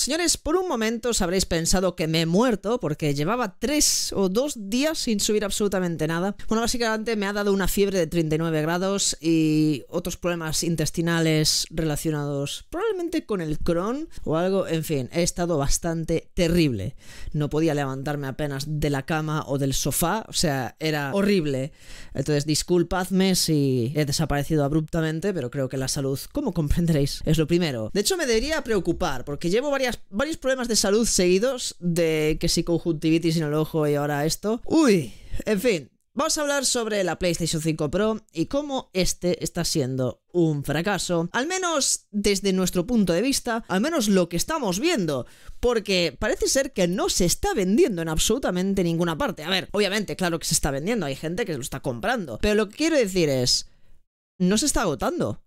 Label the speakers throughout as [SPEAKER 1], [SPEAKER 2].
[SPEAKER 1] Señores, por un momento os habréis pensado que me he muerto porque llevaba tres o dos días sin subir absolutamente nada. Bueno, básicamente me ha dado una fiebre de 39 grados y otros problemas intestinales relacionados probablemente con el Crohn o algo. En fin, he estado bastante terrible. No podía levantarme apenas de la cama o del sofá, o sea, era horrible. Entonces, disculpadme si he desaparecido abruptamente, pero creo que la salud, como comprenderéis, es lo primero. De hecho, me debería preocupar porque llevo varias varios problemas de salud seguidos, de que si conjuntivitis en el ojo y ahora esto. Uy, en fin, Vamos a hablar sobre la PlayStation 5 Pro y cómo este está siendo un fracaso, al menos desde nuestro punto de vista, al menos lo que estamos viendo, porque parece ser que no se está vendiendo en absolutamente ninguna parte. A ver, obviamente, claro que se está vendiendo, hay gente que lo está comprando, pero lo que quiero decir es, no se está agotando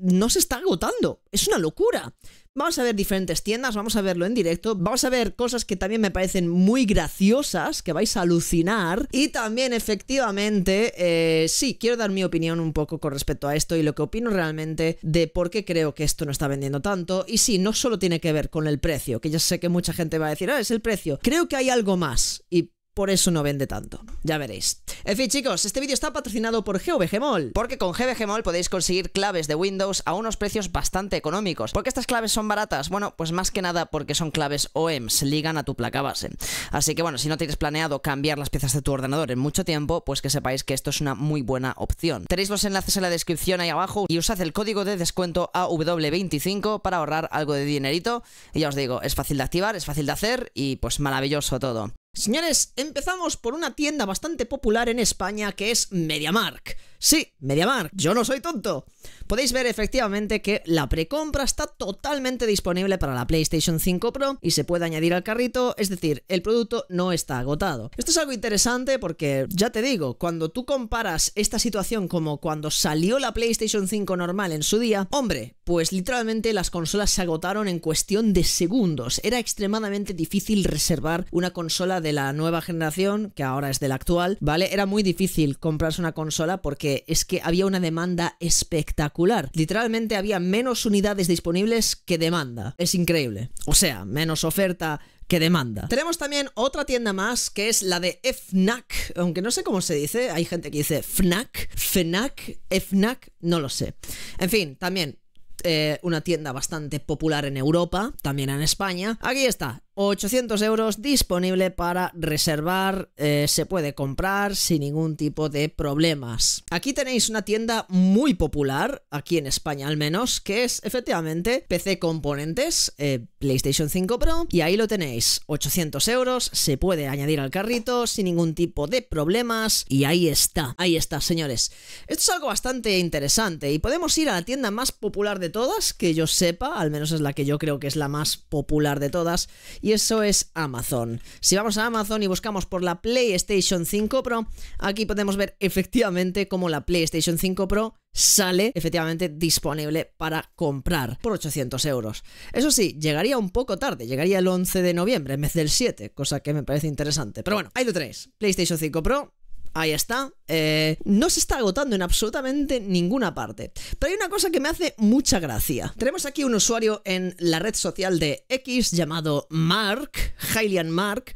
[SPEAKER 1] no se está agotando. Es una locura. Vamos a ver diferentes tiendas, vamos a verlo en directo, vamos a ver cosas que también me parecen muy graciosas, que vais a alucinar. Y también, efectivamente, eh, sí, quiero dar mi opinión un poco con respecto a esto y lo que opino realmente de por qué creo que esto no está vendiendo tanto. Y sí, no solo tiene que ver con el precio, que ya sé que mucha gente va a decir, ah, es el precio. Creo que hay algo más. Y por eso no vende tanto. Ya veréis. En fin, chicos, este vídeo está patrocinado por GeoBGMOL. porque con GeoBGMOL podéis conseguir claves de Windows a unos precios bastante económicos. ¿Por qué estas claves son baratas? Bueno, pues más que nada porque son claves OEMs, ligan a tu placa base. Así que bueno, si no tienes planeado cambiar las piezas de tu ordenador en mucho tiempo, pues que sepáis que esto es una muy buena opción. Tenéis los enlaces en la descripción ahí abajo y usad el código de descuento AW25 para ahorrar algo de dinerito. Y ya os digo, es fácil de activar, es fácil de hacer y pues maravilloso todo. Señores, empezamos por una tienda bastante popular en España que es MediaMark. Sí, MediaMark, yo no soy tonto. Podéis ver efectivamente que la precompra está totalmente disponible para la PlayStation 5 Pro y se puede añadir al carrito, es decir, el producto no está agotado. Esto es algo interesante porque, ya te digo, cuando tú comparas esta situación como cuando salió la PlayStation 5 normal en su día, hombre, pues literalmente las consolas se agotaron en cuestión de segundos. Era extremadamente difícil reservar una consola de la nueva generación, que ahora es de la actual, ¿vale? Era muy difícil comprarse una consola porque es que había una demanda espectacular. Literalmente había menos unidades disponibles que demanda. Es increíble. O sea, menos oferta, que demanda. Tenemos también otra tienda más que es la de FNAC, aunque no sé cómo se dice, hay gente que dice FNAC, FNAC, FNAC, no lo sé. En fin, también eh, una tienda bastante popular en Europa, también en España. Aquí está, 800 euros disponible para reservar, eh, se puede comprar sin ningún tipo de problemas. Aquí tenéis una tienda muy popular, aquí en España al menos, que es efectivamente PC Componentes, eh, PlayStation 5 Pro, y ahí lo tenéis, 800 euros, se puede añadir al carrito sin ningún tipo de problemas, y ahí está, ahí está, señores. Esto es algo bastante interesante, y podemos ir a la tienda más popular de todas, que yo sepa, al menos es la que yo creo que es la más popular de todas, y eso es Amazon. Si vamos a Amazon y buscamos por la PlayStation 5 Pro, aquí podemos ver efectivamente cómo la PlayStation 5 Pro sale efectivamente disponible para comprar por 800 euros. Eso sí, llegaría un poco tarde, llegaría el 11 de noviembre en vez del 7, cosa que me parece interesante. Pero bueno, ahí lo tenéis, PlayStation 5 Pro Ahí está. Eh, no se está agotando en absolutamente ninguna parte. Pero hay una cosa que me hace mucha gracia. Tenemos aquí un usuario en la red social de X llamado Mark, Hylian Mark,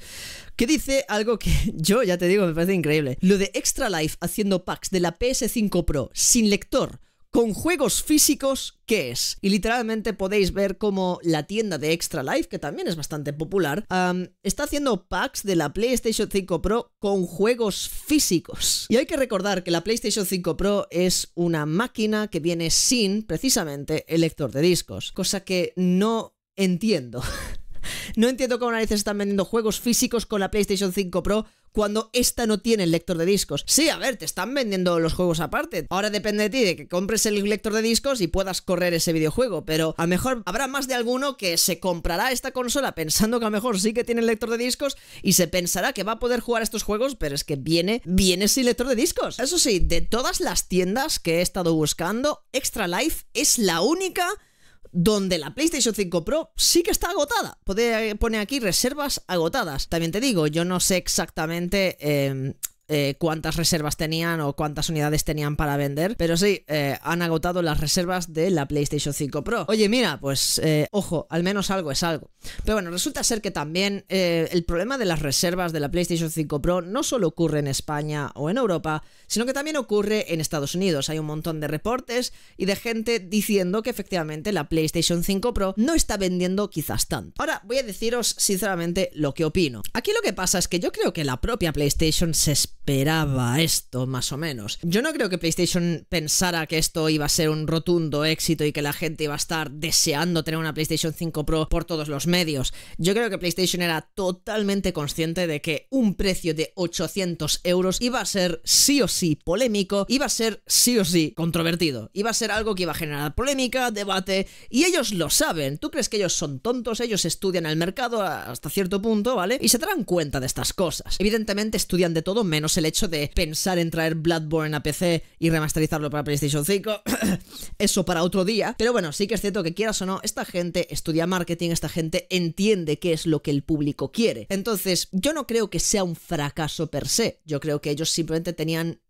[SPEAKER 1] que dice algo que yo ya te digo me parece increíble. Lo de Extra Life haciendo packs de la PS5 Pro sin lector con juegos físicos, ¿qué es? Y literalmente podéis ver como la tienda de Extra Life, que también es bastante popular, está haciendo packs de la PlayStation 5 Pro con juegos físicos. Y hay que recordar que la PlayStation 5 Pro es una máquina que viene sin, precisamente, el lector de discos, cosa que no entiendo. no entiendo cómo narices están vendiendo juegos físicos con la PlayStation 5 Pro cuando esta no tiene el lector de discos. Sí, a ver, te están vendiendo los juegos aparte. Ahora depende de ti de que compres el lector de discos y puedas correr ese videojuego, pero a lo mejor habrá más de alguno que se comprará esta consola pensando que a lo mejor sí que tiene el lector de discos y se pensará que va a poder jugar estos juegos, pero es que viene, viene sin lector de discos. Eso sí, de todas las tiendas que he estado buscando, Extra Life es la única donde la PlayStation 5 Pro sí que está agotada. Eh, pone aquí reservas agotadas. También te digo, yo no sé exactamente em, eh, cuántas reservas tenían o cuántas unidades tenían para vender. Pero sí, eh, han agotado las reservas de la PlayStation 5 Pro. Oye, mira, pues eh, ojo, al menos algo es algo. Pero bueno, resulta ser que también el problema de las reservas de la PlayStation 5 Pro no solo ocurre en España o en Europa, sino que también ocurre en Estados Unidos. Hay un montón de reportes y de gente diciendo que efectivamente la PlayStation 5 Pro no está vendiendo quizás tanto. Ahora voy a deciros sinceramente lo que opino. Aquí lo que pasa es que yo creo que la propia PlayStation se esperaba esto, más o menos. Yo no creo que PlayStation pensara que esto iba a ser un rotundo éxito y que la gente iba a estar deseando tener una PlayStation 5 Pro por todos los medios. Yo creo que PlayStation era totalmente consciente de que un precio de 800 euros iba a ser sí o sí polémico, iba a ser sí o sí controvertido, iba a ser algo que iba a generar polémica, debate, y ellos lo saben. ¿Tú crees que ellos son tontos? Ellos estudian el mercado hasta cierto punto, ¿vale? Y se darán cuenta de estas cosas. Evidentemente estudian de todo menos pues el hecho de pensar en traer Bloodborne a PC y remasterizarlo para PlayStation 5. Eso para otro día. Pero bueno, sí que es cierto que quieras o no, esta gente estudia marketing, esta gente entiende qué es lo que el público quiere. Entonces, yo no creo que sea un fracaso per se. Yo creo que ellos simplemente tenían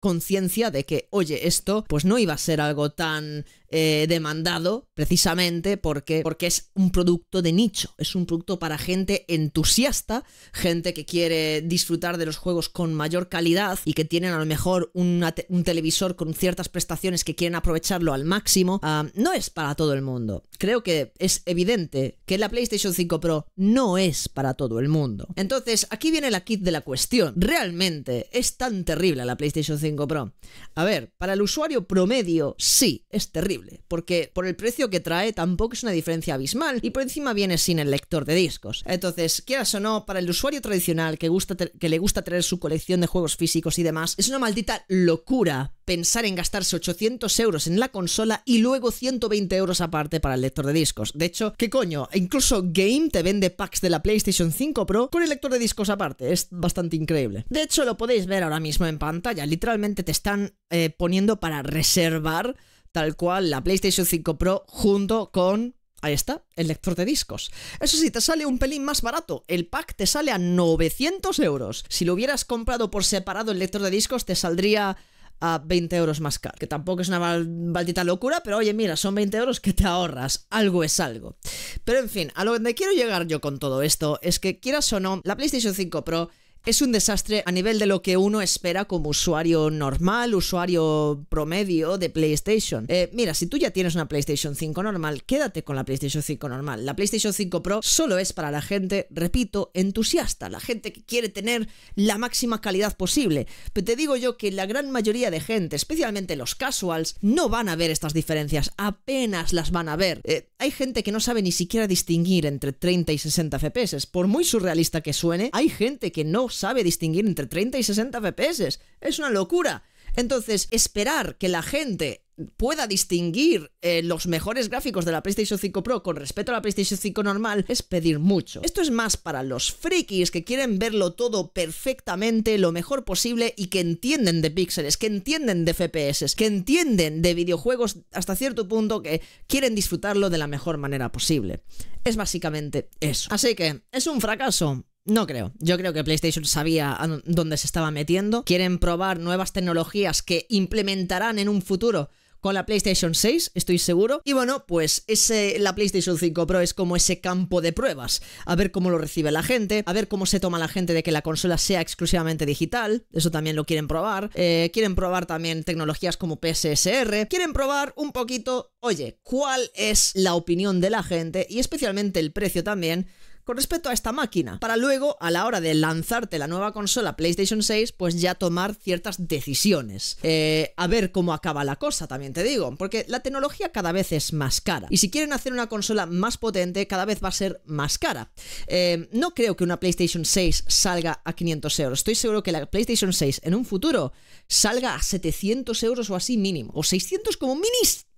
[SPEAKER 1] conciencia de que, oye, esto pues no iba a ser algo tan eh, demandado precisamente porque, porque es un producto de nicho, es un producto para gente entusiasta, gente que quiere disfrutar de los juegos con mayor calidad y que tienen a lo mejor un televisor con ciertas prestaciones que quieren aprovecharlo al máximo. Ah, no es para todo el mundo. Creo que es evidente que la PlayStation 5 Pro no es para todo el mundo. Entonces, aquí viene la kit de la cuestión. ¿Realmente es tan terrible la PlayStation 5 Pro? A ver, para el usuario promedio sí, es terrible porque por el precio que trae tampoco es una diferencia abismal y por encima viene sin el lector de discos. Entonces, quieras o no, para el usuario tradicional que, gusta que le gusta tener su colección de juegos físicos y demás, es una maldita locura pensar en gastarse 800 euros en la consola y luego 120 euros aparte para el lector de discos. De hecho, ¿qué coño? Incluso Game te vende packs de la PlayStation 5 Pro con el lector de discos aparte. Es bastante increíble. De hecho, lo podéis ver ahora mismo en pantalla. Literalmente te están eh, poniendo para reservar tal cual la PlayStation 5 Pro junto con Ahí está, el lector de discos. Eso sí, te sale un pelín más barato. El pack te sale a 900 euros. Si lo hubieras comprado por separado el lector de discos, te saldría a 20 euros más caro. Que tampoco es una maldita locura, pero oye, mira, son 20 euros que te ahorras. Algo es algo. Pero en fin, a lo que quiero llegar yo con todo esto es que, quieras o no, la PlayStation 5 Pro es un desastre a nivel de lo que uno espera como usuario normal, usuario promedio de PlayStation. Eh, mira, si tú ya tienes una PlayStation 5 normal, quédate con la PlayStation 5 normal. La PlayStation 5 Pro solo es para la gente, repito, entusiasta, la gente que quiere tener la máxima calidad posible. Pero te digo yo que la gran mayoría de gente, especialmente los casuals, no van a ver estas diferencias, apenas las van a ver. Eh, hay gente que no sabe ni siquiera distinguir entre 30 y 60 FPS. Por muy surrealista que suene, hay gente que no sabe distinguir entre 30 y 60 FPS. Es una locura. Entonces, esperar que la gente pueda distinguir eh, los mejores gráficos de la PlayStation 5 Pro con respecto a la PlayStation 5 normal es pedir mucho. Esto es más para los frikis que quieren verlo todo perfectamente, lo mejor posible y que entienden de píxeles, que entienden de FPS, que entienden de videojuegos hasta cierto punto que quieren disfrutarlo de la mejor manera posible. Es básicamente eso. Así que es un fracaso no creo. Yo creo que PlayStation sabía dónde se estaba metiendo. Quieren probar nuevas tecnologías que implementarán en un futuro con la PlayStation 6, estoy seguro. Y bueno, pues ese, la PlayStation 5 Pro es como ese campo de pruebas. A ver cómo lo recibe la gente, a ver cómo se toma la gente de que la consola sea exclusivamente digital. Eso también lo quieren probar. Eh, quieren probar también tecnologías como PSSR. Quieren probar un poquito, oye, cuál es la opinión de la gente y especialmente el precio también con respecto a esta máquina, para luego, a la hora de lanzarte la nueva consola PlayStation 6, pues ya tomar ciertas decisiones. Eh, a ver cómo acaba la cosa, también te digo, porque la tecnología cada vez es más cara. Y si quieren hacer una consola más potente, cada vez va a ser más cara. Eh, no creo que una PlayStation 6 salga a 500 euros. Estoy seguro que la PlayStation 6 en un futuro salga a 700 euros o así mínimo, o 600 como mínimo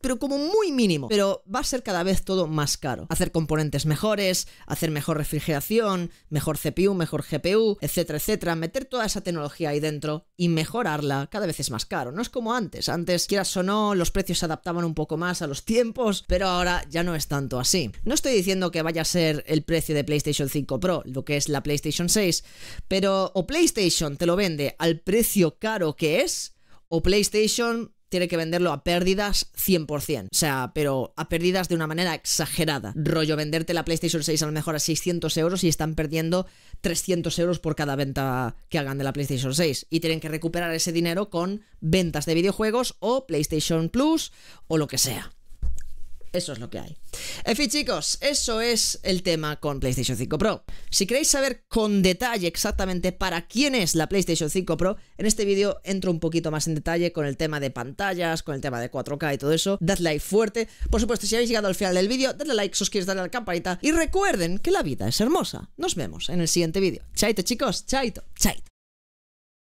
[SPEAKER 1] pero como muy mínimo. Pero va a ser cada vez todo más caro. Hacer componentes mejores, hacer mejor refrigeración, mejor CPU, mejor GPU, etcétera, etcétera. Meter toda esa tecnología ahí dentro y mejorarla cada vez es más caro. No es como antes. Antes, quieras o no, los precios se adaptaban un poco más a los tiempos, pero ahora ya no es tanto así. No estoy diciendo que vaya a ser el precio de PlayStation 5 Pro, lo que es la PlayStation 6, pero o PlayStation te lo vende al precio caro que es, o PlayStation tiene que venderlo a pérdidas 100%. O sea, pero a pérdidas de una manera exagerada. Rollo venderte la PlayStation 6 a lo mejor a 600 euros y están perdiendo 300 euros por cada venta que hagan de la PlayStation 6. Y tienen que recuperar ese dinero con ventas de videojuegos o PlayStation Plus o lo que sea. Eso es lo que hay. En fin, chicos, eso es el tema con PlayStation 5 Pro. Si queréis saber con detalle exactamente para quién es la PlayStation 5 Pro, en este vídeo entro un poquito más en detalle con el tema de pantallas, con el tema de 4K y todo eso. Dadle like fuerte. Por supuesto, si habéis llegado al final del vídeo, dadle like, suscribíos, dadle a la campanita y recuerden que la vida es hermosa. Nos vemos en el siguiente vídeo. Chaito, chicos. Chaito, chaito.